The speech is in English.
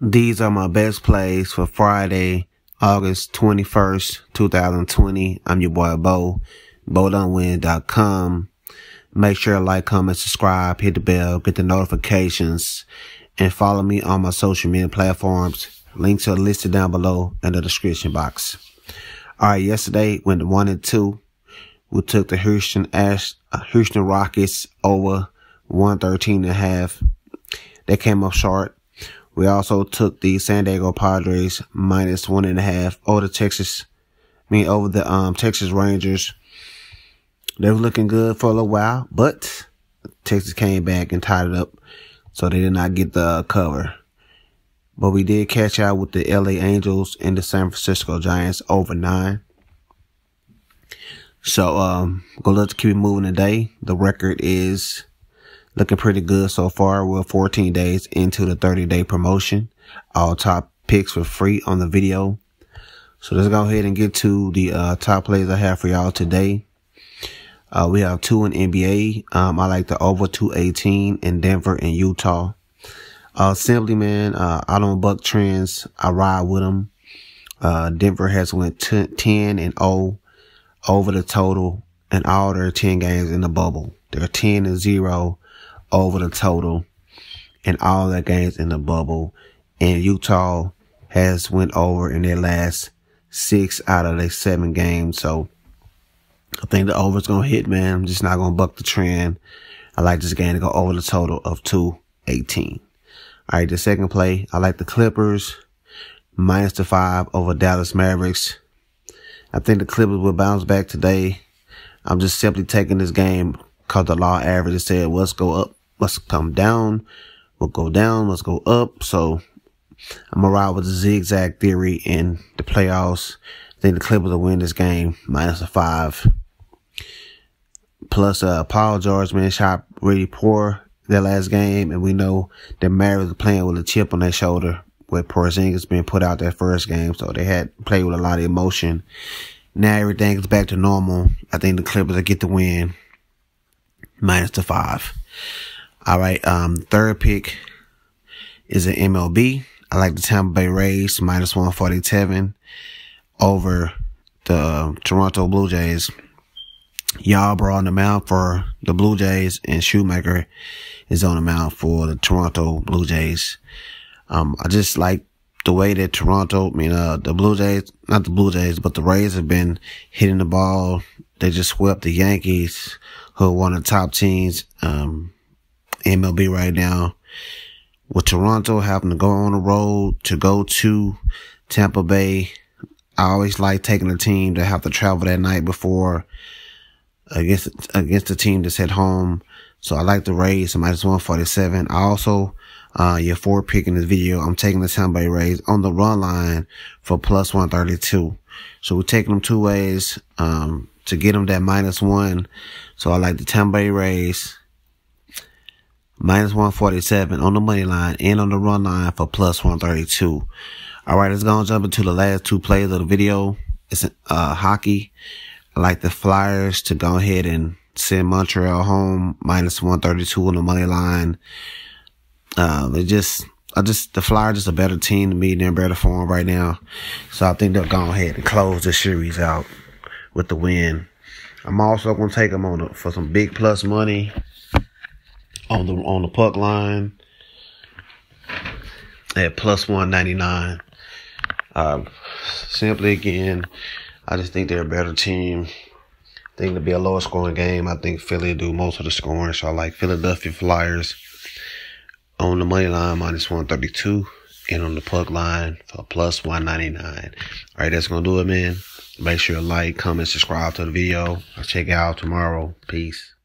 These are my best plays for Friday, August 21st, 2020. I'm your boy Bo, BoDonWin.com. Make sure to like, comment, subscribe, hit the bell, get the notifications, and follow me on my social media platforms. Links are listed down below in the description box. All right, yesterday went one and two. We took the Houston Ash, uh, Houston Rockets over 113 and a half. They came up short we also took the San Diego Padres minus one and a half over the Texas, I mean over the um, Texas Rangers. They were looking good for a little while, but Texas came back and tied it up, so they did not get the cover. But we did catch out with the LA Angels and the San Francisco Giants over nine. So um, good luck to keep it moving today. The record is looking pretty good so far. We're 14 days into the 30 day promotion. All top picks for free on the video. So let's go ahead and get to the uh, top plays I have for y'all today. Uh, we have two in NBA. Um, I like the over 218 in Denver and Utah. Uh, simply, man, I uh, don't buck trends. I ride with them. Uh, Denver has went 10 and 0 over the total and all their 10 games in the bubble. They're 10 and 0 over the total in all their games in the bubble. And Utah has went over in their last six out of their seven games. So I think the over's gonna hit, man. I'm just not gonna buck the trend. I like this game to go over the total of 218. All right, the second play, I like the Clippers minus the five over Dallas Mavericks. I think the Clippers will bounce back today. I'm just simply taking this game because the law average said let's go up Let's come down. We'll go down. Let's go up. So I'm going to ride with the zigzag theory in the playoffs. I think the Clippers will win this game minus a five. Plus, uh, Paul George, man, shot really poor that last game. And we know that Mary was playing with a chip on their shoulder with Porzingis being put out that first game. So they had played with a lot of emotion. Now everything is back to normal. I think the Clippers will get the win minus the five. All right, um, third pick is an MLB. I like the Tampa Bay Rays minus 147 over the um, Toronto Blue Jays. Y'all brought on the mound for the Blue Jays and Shoemaker is on the mound for the Toronto Blue Jays. Um, I just like the way that Toronto, I mean, uh, the Blue Jays, not the Blue Jays, but the Rays have been hitting the ball. They just swept the Yankees, who are one of the top teams, um, MLB right now. With Toronto having to go on the road to go to Tampa Bay, I always like taking a team to have to travel that night before against against the team that's at home. So I like the Rays at minus 147. I also, uh, your four pick in this video, I'm taking the Tampa Bay Rays on the run line for plus 132. So we're taking them two ways, um, to get them that minus one. So I like the Tampa Bay Rays minus 147 on the money line and on the run line for plus 132. All right, let's go and jump into the last two plays of the video. It's uh, hockey. I like the Flyers to go ahead and send Montreal home minus 132 on the money line. Um, just, I just, the Flyers just a better team to me. They're in better form right now. So I think they'll go ahead and close the series out with the win. I'm also going to take them on for some big plus money on the on the puck line at plus 199. Um, simply again, I just think they're a better team. think it'll be a lower scoring game. I think Philly do most of the scoring. So I like Philadelphia Flyers on the money line minus 132 and on the puck line for plus 199. All right, that's going to do it, man. Make sure to like, comment, subscribe to the video. I'll check out tomorrow. Peace.